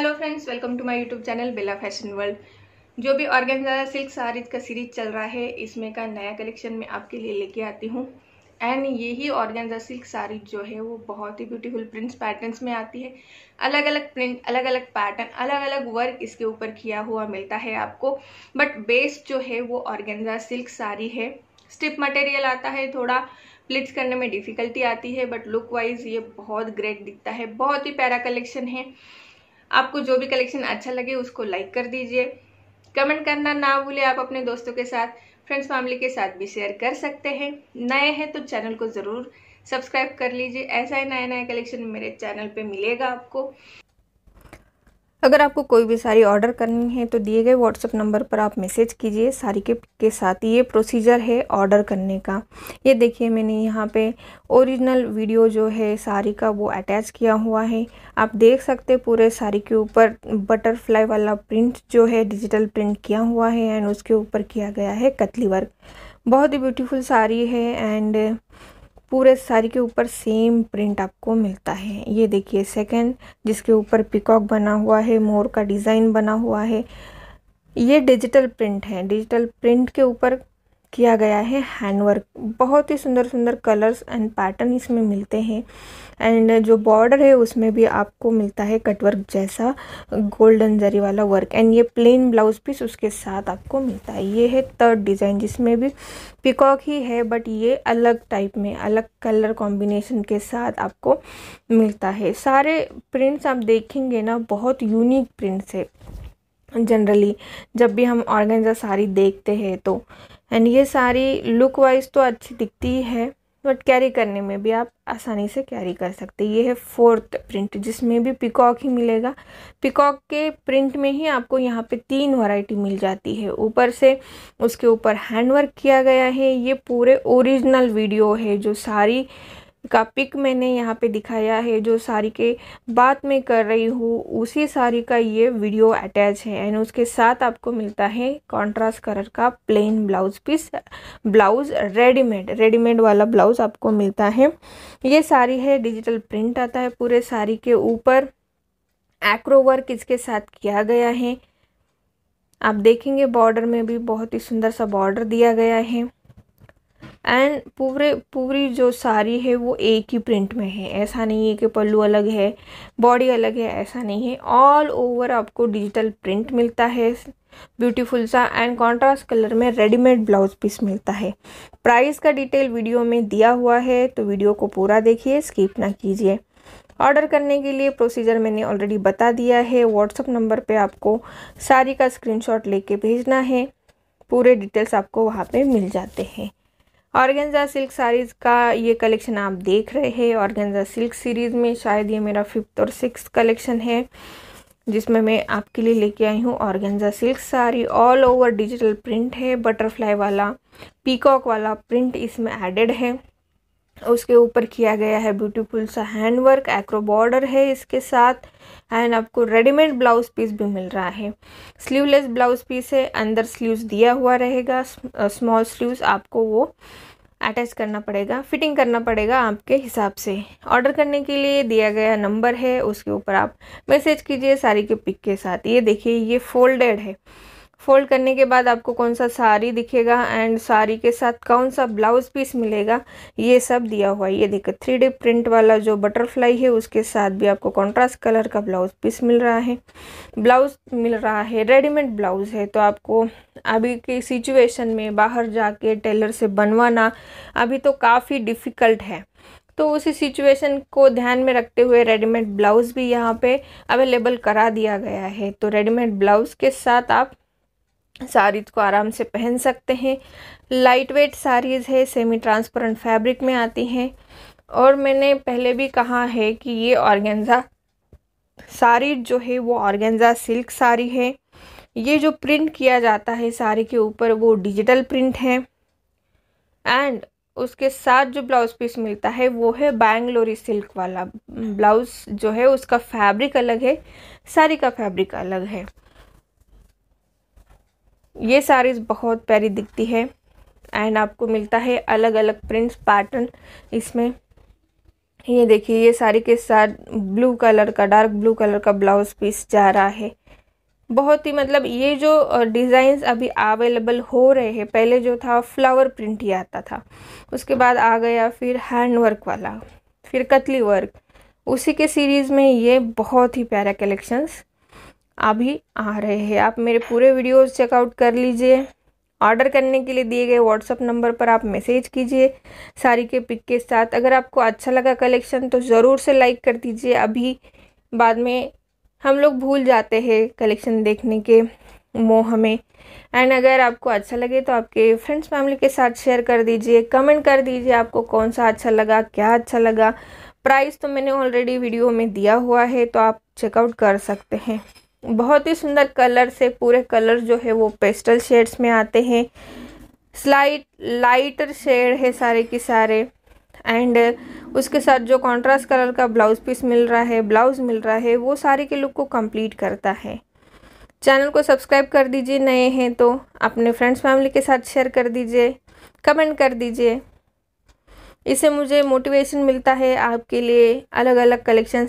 hello friends welcome to my YouTube channel Bella fashion world जो भी organza silk saris का series चल रहा है इसमें का नया कलेक्शन मैं आपके लिए लेके आती हूँ एंड यही ऑर्गेन्जा सिल्क सारीज जो है वो बहुत ही ब्यूटीफुल प्रिंट्स पैटर्न्स में आती है अलग अलग प्रिंट अलग अलग पैटर्न अलग अलग वर्क इसके ऊपर किया हुआ मिलता है आपको बट बेस जो है वो ऑर्गेन्जा सिल्क साड़ी है स्टिप मटेरियल आता है थोड़ा प्लिट्स करने में डिफ़िकल्टी आती है बट लुक वाइज ये बहुत ग्रेट दिखता है बहुत ही प्यारा कलेक्शन है आपको जो भी कलेक्शन अच्छा लगे उसको लाइक कर दीजिए कमेंट करना ना भूले आप अपने दोस्तों के साथ फ्रेंड्स फैमिली के साथ भी शेयर कर सकते हैं नए हैं तो चैनल को ज़रूर सब्सक्राइब कर लीजिए ऐसा ही नया नया कलेक्शन मेरे चैनल पे मिलेगा आपको अगर आपको कोई भी साड़ी ऑर्डर करनी है तो दिए गए व्हाट्सअप नंबर पर आप मैसेज कीजिए साड़ी के के साथ ये प्रोसीजर है ऑर्डर करने का ये देखिए मैंने यहाँ पे ओरिजिनल वीडियो जो है साड़ी का वो अटैच किया हुआ है आप देख सकते पूरे साड़ी के ऊपर बटरफ्लाई वाला प्रिंट जो है डिजिटल प्रिंट किया हुआ है एंड उसके ऊपर किया गया है कतली वर्क बहुत ही ब्यूटीफुल साड़ी है एंड पूरे साड़ी के ऊपर सेम प्रिंट आपको मिलता है ये देखिए सेकंड जिसके ऊपर पिकॉक बना हुआ है मोर का डिज़ाइन बना हुआ है ये डिजिटल प्रिंट है डिजिटल प्रिंट के ऊपर किया गया है हैंडवर्क बहुत ही सुंदर सुंदर कलर्स एंड पैटर्न इसमें मिलते हैं एंड जो बॉर्डर है उसमें भी आपको मिलता है कटवर्क जैसा गोल्डन जरी वाला वर्क एंड ये प्लेन ब्लाउज पीस उसके साथ आपको मिलता है ये है थर्ड डिज़ाइन जिसमें भी पिकॉक ही है बट ये अलग टाइप में अलग कलर कॉम्बिनेशन के साथ आपको मिलता है सारे प्रिंट्स आप देखेंगे ना बहुत यूनिक प्रिंट्स है जनरली जब भी हम ऑर्गेंजा साड़ी देखते हैं तो एंड ये सारी लुक वाइज तो अच्छी दिखती है बट कैरी करने में भी आप आसानी से कैरी कर सकते ये है फोर्थ प्रिंट जिसमें भी पिकॉक ही मिलेगा पिकॉक के प्रिंट में ही आपको यहाँ पे तीन वैरायटी मिल जाती है ऊपर से उसके ऊपर हैंडवर्क किया गया है ये पूरे ओरिजिनल वीडियो है जो सारी का पिक मैंने यहाँ पे दिखाया है जो साड़ी के बात में कर रही हूँ उसी साड़ी का ये वीडियो अटैच है एंड उसके साथ आपको मिलता है कॉन्ट्रास्ट कलर का plain blouse piece blouse readymade readymade वाला ब्लाउज आपको मिलता है ये साड़ी है डिजिटल प्रिंट आता है पूरे साड़ी के ऊपर एक्रो वर्क इसके साथ किया गया है आप देखेंगे बॉर्डर में भी बहुत ही सुंदर सा बॉर्डर दिया गया है एंड पूरे पूरी जो साड़ी है वो एक ही प्रिंट में है ऐसा नहीं है कि पल्लू अलग है बॉडी अलग है ऐसा नहीं है ऑल ओवर आपको डिजिटल प्रिंट मिलता है ब्यूटीफुल सा एंड कॉन्ट्रास्ट कलर में रेडीमेड ब्लाउज पीस मिलता है प्राइस का डिटेल वीडियो में दिया हुआ है तो वीडियो को पूरा देखिए स्किप ना कीजिए ऑर्डर करने के लिए प्रोसीजर मैंने ऑलरेडी बता दिया है व्हाट्सअप नंबर पे आपको साड़ी का स्क्रीनशॉट लेके भेजना है पूरे डिटेल्स आपको वहाँ पे मिल जाते हैं ऑर्गेंजा सिल्क साड़ीज़ का ये कलेक्शन आप देख रहे हैं ऑर्गेंजा सिल्क सीरीज़ में शायद ये मेरा फिफ्थ और सिक्स कलेक्शन है जिसमें मैं आपके लिए लेके आई हूँ organza silk sari all over digital print है बटरफ्लाई वाला पीकॉक वाला प्रिंट इसमें एडेड है उसके ऊपर किया गया है ब्यूटीफुल सा हैंडवर्क एक्रो बॉर्डर है इसके साथ एंड आपको रेडीमेड ब्लाउज पीस भी मिल रहा है स्लीवलेस ब्लाउज पीस है अंदर स्लीव्स दिया हुआ रहेगा स्मॉल स्लीव्स आपको वो अटैच करना पड़ेगा फिटिंग करना पड़ेगा आपके हिसाब से ऑर्डर करने के लिए दिया गया नंबर है उसके ऊपर आप मैसेज कीजिए साड़ी के पिक के साथ ये देखिए ये फोल्डेड है फोल्ड करने के बाद आपको कौन सा साड़ी दिखेगा एंड साड़ी के साथ कौन सा ब्लाउज पीस मिलेगा ये सब दिया हुआ है ये देखो थ्री डी प्रिंट वाला जो बटरफ्लाई है उसके साथ भी आपको कॉन्ट्रास्ट कलर का ब्लाउज पीस मिल रहा है ब्लाउज मिल रहा है रेडीमेड ब्लाउज है तो आपको अभी की सिचुएशन में बाहर जाके टेलर से बनवाना अभी तो काफ़ी डिफ़िकल्ट है तो उसी सिचुएशन को ध्यान में रखते हुए रेडीमेड ब्लाउज़ भी यहाँ पे अवेलेबल करा दिया गया है तो रेडीमेड ब्लाउज़ के साथ आप साड़ी को तो आराम से पहन सकते हैं लाइट वेट साड़ीज़ है सेमी ट्रांसपेरेंट फैब्रिक में आती हैं और मैंने पहले भी कहा है कि ये ऑर्गेन्ज़ा साड़ी जो है वो ऑर्गेन्ज़ा सिल्क साड़ी है ये जो प्रिंट किया जाता है साड़ी के ऊपर वो डिजिटल प्रिंट है एंड उसके साथ जो ब्लाउज़ पीस मिलता है वो है बैंगलोरी सिल्क वाला ब्लाउज़ जो है उसका फैब्रिक अलग है साड़ी का फैब्रिक अलग है ये साड़ीज़ बहुत प्यारी दिखती है एंड आपको मिलता है अलग अलग प्रिंट्स पैटर्न इसमें ये देखिए ये साड़ी के साथ ब्लू कलर का डार्क ब्लू कलर का ब्लाउज पीस जा रहा है बहुत ही मतलब ये जो डिज़ाइंस अभी अवेलेबल हो रहे हैं पहले जो था फ्लावर प्रिंट ही आता था उसके बाद आ गया फिर हैंड वर्क वाला फिर कतली वर्क उसी के सीरीज़ में ये बहुत ही प्यारा कलेक्शंस अभी आ रहे हैं आप मेरे पूरे वीडियोस चेकआउट कर लीजिए ऑर्डर करने के लिए दिए गए व्हाट्सअप नंबर पर आप मैसेज कीजिए साड़ी के पिक के साथ अगर आपको अच्छा लगा कलेक्शन तो ज़रूर से लाइक कर दीजिए अभी बाद में हम लोग भूल जाते हैं कलेक्शन देखने के मोह में एंड अगर आपको अच्छा लगे तो आपके फ्रेंड्स फैमिली के साथ शेयर कर दीजिए कमेंट कर दीजिए आपको कौन सा अच्छा लगा क्या अच्छा लगा प्राइस तो मैंने ऑलरेडी वीडियो में दिया हुआ है तो आप चेकआउट कर सकते हैं बहुत ही सुंदर कलर से पूरे कलर जो है वो पेस्टल शेड्स में आते हैं स्लाइट लाइटर शेड है सारे के सारे एंड उसके साथ जो कंट्रास्ट कलर का ब्लाउज़ पीस मिल रहा है ब्लाउज़ मिल रहा है वो सारे के लुक को कंप्लीट करता है चैनल को सब्सक्राइब कर दीजिए नए हैं तो अपने फ्रेंड्स फैमिली के साथ शेयर कर दीजिए कमेंट कर दीजिए इससे मुझे मोटिवेशन मिलता है आपके लिए अलग अलग कलेक्शन